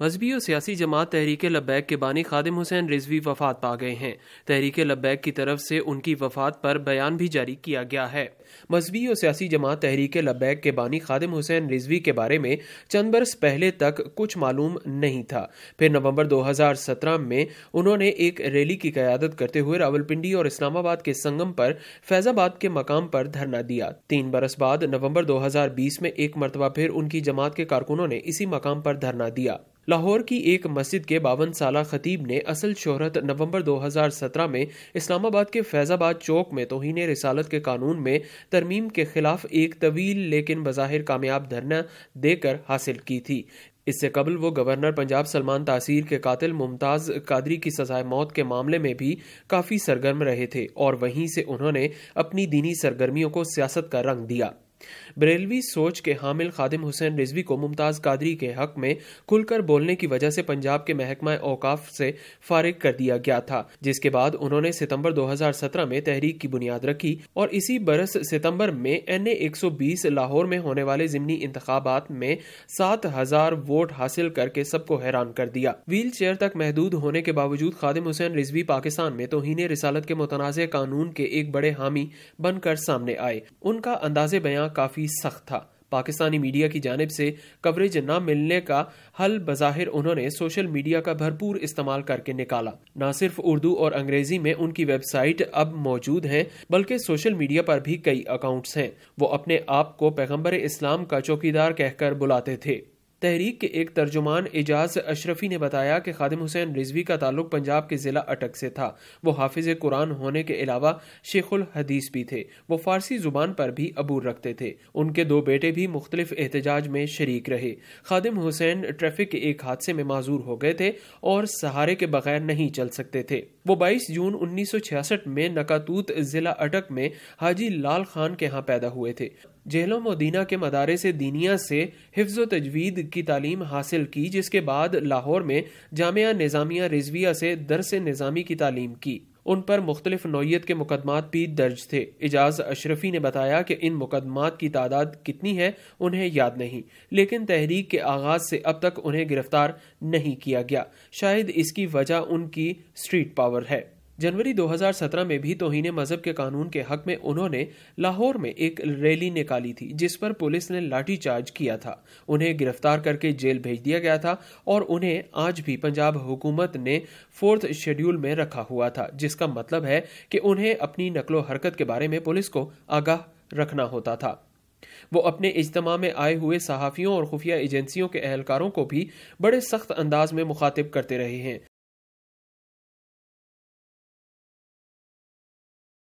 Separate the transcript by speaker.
Speaker 1: مذہبی اور سیاسی جماعت تحریک لبیک کے بانی خادم حسین رضوی وفات پا گئے ہیں تحریک لبیک کی طرف سے ان کی وفات پر بیان بھی جاری کیا گیا ہے مذہبی اور سیاسی جماعت تحریک لبیک کے بانی خادم حسین رضوی کے بارے میں چند برس پہلے تک کچھ معلوم نہیں تھا پھر نومبر دو ہزار سترہ میں انہوں نے ایک ریلی کی قیادت کرتے ہوئے راولپنڈی اور اسلام آباد کے سنگم پر فیض آباد کے مقام پر دھرنا دیا تین برس بعد نومبر دو ہزار بیس میں ایک مرتبہ پھر ان کی جماعت کے کارکنوں نے اسی مقام پر دھرنا دیا لاہور کی ایک مسجد کے باون سالہ خطیب نے اصل شہرت نومبر دو ہزار سترہ میں اسلام آباد کے فیض آباد چوک میں توہین رسالت کے قانون میں ترمیم کے خلاف ایک طویل لیکن بظاہر کامیاب دھرنا دے کر حاصل کی تھی اس سے قبل وہ گورنر پنجاب سلمان تاثیر کے قاتل ممتاز قادری کی سزائے موت کے معاملے میں بھی کافی سرگرم رہے تھے اور وہیں سے انہوں نے اپنی دینی سرگرمیوں کو سیاست کا رنگ دیا بریلوی سوچ کے حامل خادم حسین رضوی کو ممتاز قادری کے حق میں کھل کر بولنے کی وجہ سے پنجاب کے محکمہ اوقاف سے فارغ کر دیا گیا تھا جس کے بعد انہوں نے ستمبر دو ہزار سترہ میں تحریک کی بنیاد رکھی اور اسی برس ستمبر میں این اے ایک سو بیس لاہور میں ہونے والے ضمنی انتخابات میں سات ہزار ووٹ حاصل کر کے سب کو حیران کر دیا ویل چیئر تک محدود ہونے کے باوجود خادم حسین رضوی پاکستان میں توہین رسالت کے متنازع قانون کے ایک بڑے حامی بن کر سامنے آئے ان کا انداز بیان کافی سخت تھا پاکستانی میڈیا کی جانب سے کوریج نہ ملنے کا حل بظاہر انہوں نے سوشل میڈیا کا بھرپور استعمال کر کے نکالا نہ صرف اردو اور انگریزی میں ان کی ویب سائٹ اب موجود ہیں بلکہ سوشل میڈیا پر بھی کئی اکاؤنٹس ہیں وہ اپنے آپ کو پیغمبر اسلام کا چوکیدار کہہ کر بلاتے تھے تحریک کے ایک ترجمان اعجاز اشرفی نے بتایا کہ خادم حسین رضوی کا تعلق پنجاب کے ضلع اٹک سے تھا وہ حافظ قرآن ہونے کے علاوہ شیخ الحدیث بھی تھے وہ فارسی زبان پر بھی عبور رکھتے تھے ان کے دو بیٹے بھی مختلف احتجاج میں شریک رہے خادم حسین ٹریفک کے ایک حادثے میں معذور ہو گئے تھے اور سہارے کے بغیر نہیں چل سکتے تھے وہ بائیس جون انیس سو چھیاسٹھ میں نکاتوت ضلع اٹک میں حاجی لال خان کے ہاں پیدا ہوئے تھے جہلوں مدینہ کے مدارے سے دینیا سے حفظ و تجوید کی تعلیم حاصل کی جس کے بعد لاہور میں جامعہ نظامیہ رضویہ سے درس نظامی کی تعلیم کی ان پر مختلف نوعیت کے مقدمات بھی درج تھے اجاز اشرفی نے بتایا کہ ان مقدمات کی تعداد کتنی ہے انہیں یاد نہیں لیکن تحریک کے آغاز سے اب تک انہیں گرفتار نہیں کیا گیا شاید اس کی وجہ ان کی سٹریٹ پاور ہے جنوری دو ہزار سترہ میں بھی توہین مذہب کے قانون کے حق میں انہوں نے لاہور میں ایک ریلی نکالی تھی جس پر پولیس نے لاٹھی چارج کیا تھا انہیں گرفتار کر کے جیل بھیج دیا گیا تھا اور انہیں آج بھی پنجاب حکومت نے فورتھ شیڈیول میں رکھا ہوا تھا جس کا مطلب ہے کہ انہیں اپنی نقل و حرکت کے بارے میں پولیس کو آگاہ رکھنا ہوتا تھا وہ اپنے اجتماع میں آئے ہوئے صحافیوں اور خفیہ ایجنسیوں کے اہلکاروں کو بھی بڑے سخت انداز میں مخاطب کرتے رہے ہیں